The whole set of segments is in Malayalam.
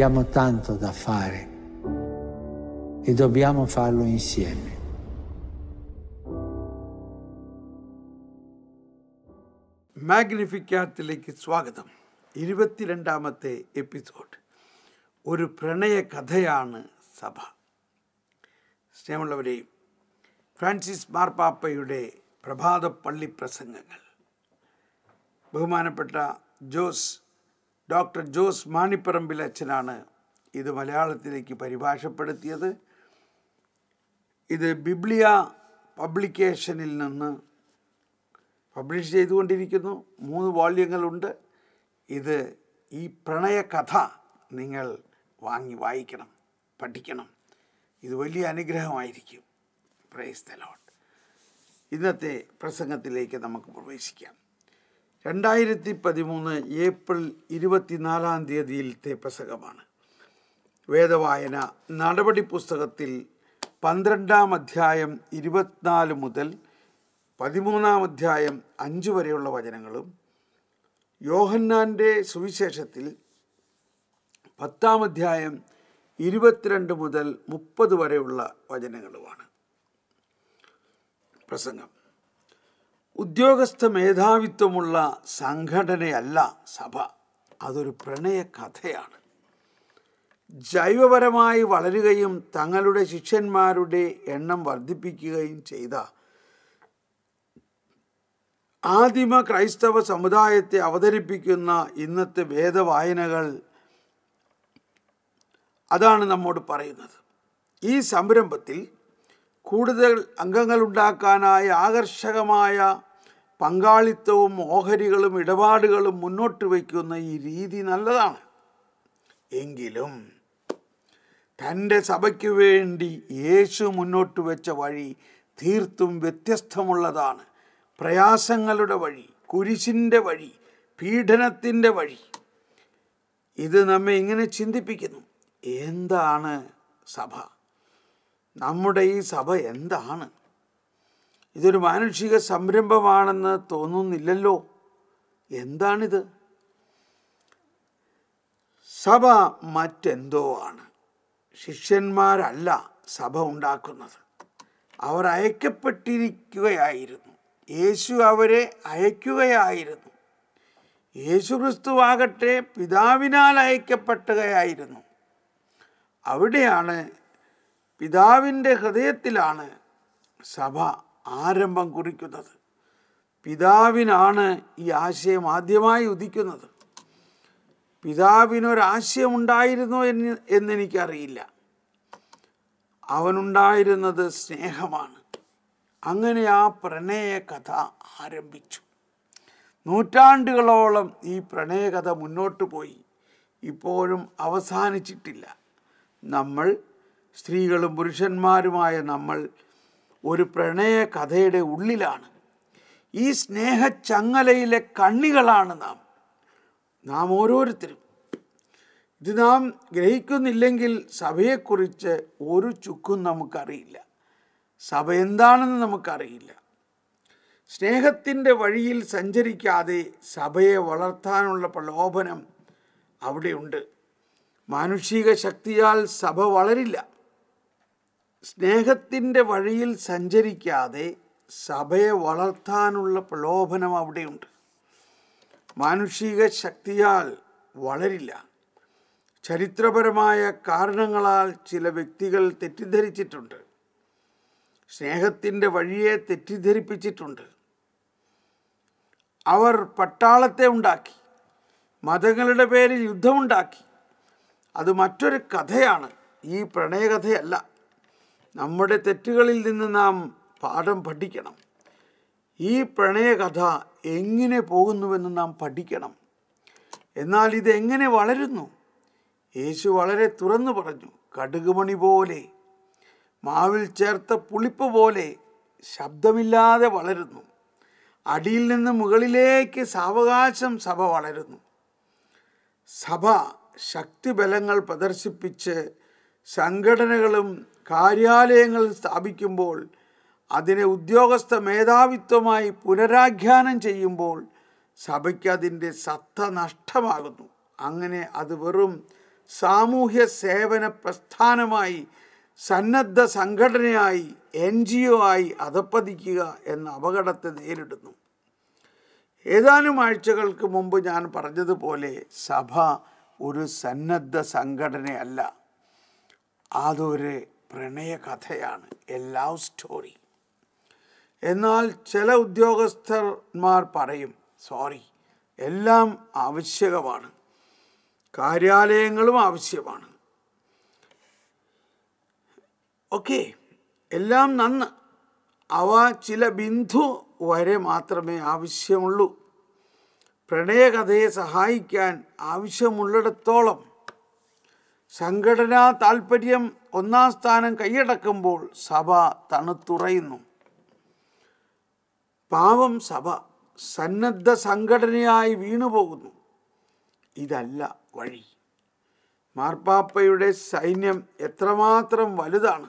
Abbiamo tanto da fare e dobbiamo farlo insieme. മാഗ്നിഫിക്കാറ്റിലേക്ക് സ്വാഗതം ഇരുപത്തിരണ്ടാമത്തെ എപ്പിസോഡ് ഒരു പ്രണയ കഥയാണ് സഭ സ്നേഹമുള്ളവരെ ഫ്രാൻസിസ് മാർപ്പാപ്പയുടെ പ്രഭാത പള്ളി പ്രസംഗങ്ങൾ ബഹുമാനപ്പെട്ട ജോസ് ഡോക്ടർ ജോസ് മാണിപ്പറമ്പിൽ അച്ഛനാണ് ഇത് മലയാളത്തിലേക്ക് പരിഭാഷപ്പെടുത്തിയത് ഇത് ബിബ്ലിയ പബ്ലിക്കേഷനിൽ നിന്ന് പബ്ലിഷ് ചെയ്തുകൊണ്ടിരിക്കുന്നു മൂന്ന് വോള്യങ്ങളുണ്ട് ഇത് ഈ പ്രണയകഥ നിങ്ങൾ വാങ്ങി വായിക്കണം പഠിക്കണം ഇത് വലിയ അനുഗ്രഹമായിരിക്കും പ്രൈസ് തലോട്ട് ഇന്നത്തെ പ്രസംഗത്തിലേക്ക് നമുക്ക് പ്രവേശിക്കാം രണ്ടായിരത്തി പതിമൂന്ന് ഏപ്രിൽ ഇരുപത്തിനാലാം തീയതിയിലത്തെ പ്രസംഗമാണ് വേദവായന നടപടി പുസ്തകത്തിൽ പന്ത്രണ്ടാം അധ്യായം ഇരുപത്തിനാല് മുതൽ പതിമൂന്നാം അധ്യായം അഞ്ച് വരെയുള്ള വചനങ്ങളും യോഹന്നാൻ്റെ സുവിശേഷത്തിൽ പത്താം അധ്യായം ഇരുപത്തിരണ്ട് മുതൽ മുപ്പത് വരെയുള്ള വചനങ്ങളുമാണ് പ്രസംഗം ഉദ്യോഗസ്ഥ മേധാവിത്വമുള്ള സംഘടനയല്ല സഭ അതൊരു പ്രണയ കഥയാണ് ജൈവപരമായി വളരുകയും തങ്ങളുടെ ശിഷ്യന്മാരുടെ എണ്ണം വർദ്ധിപ്പിക്കുകയും ചെയ്ത ആദിമ ക്രൈസ്തവ സമുദായത്തെ അവതരിപ്പിക്കുന്ന ഇന്നത്തെ വേദവായനകൾ അതാണ് നമ്മോട് പറയുന്നത് ഈ സംരംഭത്തിൽ കൂടുതൽ അംഗങ്ങളുണ്ടാക്കാനായി ആകർഷകമായ പങ്കാളിത്തവും ഓഹരികളും ഇടപാടുകളും മുന്നോട്ട് വയ്ക്കുന്ന ഈ രീതി നല്ലതാണ് എങ്കിലും തൻ്റെ സഭയ്ക്ക് വേണ്ടി യേശു മുന്നോട്ട് വെച്ച വഴി തീർത്തും വ്യത്യസ്തമുള്ളതാണ് പ്രയാസങ്ങളുടെ വഴി കുരിശിൻ്റെ വഴി പീഡനത്തിൻ്റെ വഴി ഇത് നമ്മെ ഇങ്ങനെ ചിന്തിപ്പിക്കുന്നു എന്താണ് സഭ നമ്മുടെ ഈ സഭ എന്താണ് ഇതൊരു മാനുഷിക സംരംഭമാണെന്ന് തോന്നുന്നില്ലല്ലോ എന്താണിത് സഭ മറ്റെന്തോ ആണ് ശിഷ്യന്മാരല്ല സഭ ഉണ്ടാക്കുന്നത് അവർ അയക്കപ്പെട്ടിരിക്കുകയായിരുന്നു യേശു അവരെ അയക്കുകയായിരുന്നു യേശു ക്രിസ്തുവാകട്ടെ പിതാവിനാൽ അയക്കപ്പെട്ടുകയായിരുന്നു അവിടെയാണ് പിതാവിൻ്റെ ഹൃദയത്തിലാണ് സഭ ആരംഭം കുറിക്കുന്നത് പിതാവിനാണ് ഈ ആശയം ആദ്യമായി ഉദിക്കുന്നത് പിതാവിനൊരാശയമുണ്ടായിരുന്നോ എന്ന് എന്നെനിക്കറിയില്ല അവനുണ്ടായിരുന്നത് സ്നേഹമാണ് അങ്ങനെ ആ പ്രണയ കഥ ആരംഭിച്ചു നൂറ്റാണ്ടുകളോളം ഈ പ്രണയകഥ മുന്നോട്ട് പോയി ഇപ്പോഴും അവസാനിച്ചിട്ടില്ല നമ്മൾ സ്ത്രീകളും പുരുഷന്മാരുമായ നമ്മൾ ഒരു പ്രണയ കഥയുടെ ഉള്ളിലാണ് ഈ സ്നേഹച്ചങ്ങലയിലെ കണ്ണികളാണ് നാം നാം ഓരോരുത്തരും ഇത് നാം ഗ്രഹിക്കുന്നില്ലെങ്കിൽ സഭയെക്കുറിച്ച് ഒരു ചുക്കും നമുക്കറിയില്ല സഭ എന്താണെന്ന് നമുക്കറിയില്ല സ്നേഹത്തിൻ്റെ വഴിയിൽ സഞ്ചരിക്കാതെ സഭയെ വളർത്താനുള്ള പ്രലോഭനം അവിടെയുണ്ട് മാനുഷിക ശക്തിയാൽ സഭ വളരില്ല സ്നേഹത്തിൻ്റെ വഴിയിൽ സഞ്ചരിക്കാതെ സഭയെ വളർത്താനുള്ള പ്രലോഭനം അവിടെയുണ്ട് മാനുഷിക ശക്തിയാൽ വളരില്ല ചരിത്രപരമായ കാരണങ്ങളാൽ ചില വ്യക്തികൾ തെറ്റിദ്ധരിച്ചിട്ടുണ്ട് സ്നേഹത്തിൻ്റെ വഴിയെ തെറ്റിദ്ധരിപ്പിച്ചിട്ടുണ്ട് അവർ പട്ടാളത്തെ ഉണ്ടാക്കി മതങ്ങളുടെ പേരിൽ യുദ്ധമുണ്ടാക്കി അത് മറ്റൊരു കഥയാണ് ഈ പ്രണയകഥയല്ല നമ്മുടെ തെറ്റുകളിൽ നിന്ന് നാം പാഠം പഠിക്കണം ഈ പ്രണയകഥ എങ്ങനെ പോകുന്നുവെന്ന് നാം പഠിക്കണം എന്നാൽ ഇത് എങ്ങനെ വളരുന്നു യേശു വളരെ തുറന്നു പറഞ്ഞു കടുകുമണി പോലെ മാവിൽ ചേർത്ത പുളിപ്പ് പോലെ ശബ്ദമില്ലാതെ വളരുന്നു അടിയിൽ നിന്ന് മുകളിലേക്ക് സാവകാശം സഭ വളരുന്നു സഭ ശക്തിബലങ്ങൾ പ്രദർശിപ്പിച്ച് സംഘടനകളും കാര്യാലയങ്ങൾ സ്ഥാപിക്കുമ്പോൾ അതിനെ ഉദ്യോഗസ്ഥ മേധാവിത്വമായി പുനരാഖ്യാനം ചെയ്യുമ്പോൾ സഭയ്ക്ക് അതിൻ്റെ സത്ത നഷ്ടമാകുന്നു അങ്ങനെ അത് വെറും സാമൂഹ്യ സേവന പ്രസ്ഥാനമായി സന്നദ്ധ സംഘടനയായി എൻ ജി ഒ ആയി അധപ്പതിക്കുക എന്ന അപകടത്തെ നേരിടുന്നു ഏതാനും ആഴ്ചകൾക്ക് മുമ്പ് ഞാൻ പറഞ്ഞതുപോലെ സഭ ഒരു സന്നദ്ധ സംഘടനയല്ല അതൊരു പ്രണയകഥയാണ് എ ലവ് സ്റ്റോറി എന്നാൽ ചില ഉദ്യോഗസ്ഥന്മാർ പറയും സോറി എല്ലാം ആവശ്യകമാണ് കാര്യാലയങ്ങളും ആവശ്യമാണ് ഓക്കെ എല്ലാം നന്ന് അവ ചില ബിന്ദു വരെ മാത്രമേ ആവശ്യമുള്ളൂ പ്രണയകഥയെ സഹായിക്കാൻ ആവശ്യമുള്ളിടത്തോളം സംഘടനാ താൽപ്പര്യം ഒന്നാം സ്ഥാനം കൈയടക്കുമ്പോൾ സഭ തണുത്തുറയുന്നു പാവം സഭ സന്നദ്ധ സംഘടനയായി വീണുപോകുന്നു ഇതല്ല വഴി മാർപ്പാപ്പയുടെ സൈന്യം എത്രമാത്രം വലുതാണ്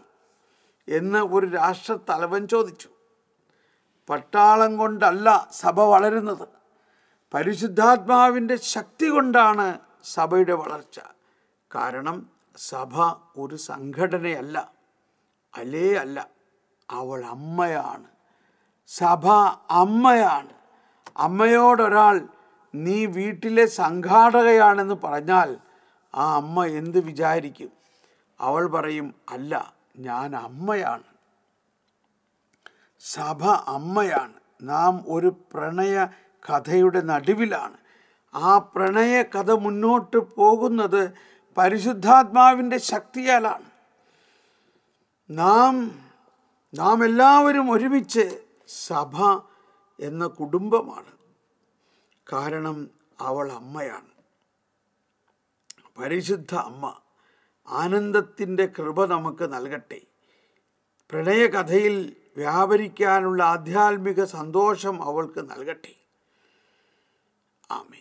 എന്ന് ഒരു രാഷ്ട്രത്തലവൻ ചോദിച്ചു പട്ടാളം കൊണ്ടല്ല സഭ വളരുന്നത് പരിശുദ്ധാത്മാവിൻ്റെ ശക്തി കൊണ്ടാണ് സഭയുടെ വളർച്ച കാരണം സഭ ഒരു സംഘടനയല്ല അല്ലേ അല്ല അവൾ അമ്മയാണ് സഭ അമ്മയാണ് അമ്മയോടൊരാൾ നീ വീട്ടിലെ സംഘാടകയാണെന്ന് പറഞ്ഞാൽ ആ അമ്മ എന്ത് വിചാരിക്കും അവൾ പറയും അല്ല ഞാൻ അമ്മയാണ് സഭ അമ്മയാണ് നാം ഒരു പ്രണയ കഥയുടെ നടുവിലാണ് ആ പ്രണയ കഥ മുന്നോട്ട് പോകുന്നത് പരിശുദ്ധാത്മാവിൻ്റെ ശക്തിയാലാണ് നാം നാം എല്ലാവരും ഒരുമിച്ച് സഭ എന്ന കുടുംബമാണ് കാരണം അവൾ അമ്മയാണ് പരിശുദ്ധ അമ്മ ആനന്ദത്തിൻ്റെ കൃപ നമുക്ക് നൽകട്ടെ പ്രണയകഥയിൽ വ്യാപരിക്കാനുള്ള ആധ്യാത്മിക സന്തോഷം അവൾക്ക് നൽകട്ടെ ആമേ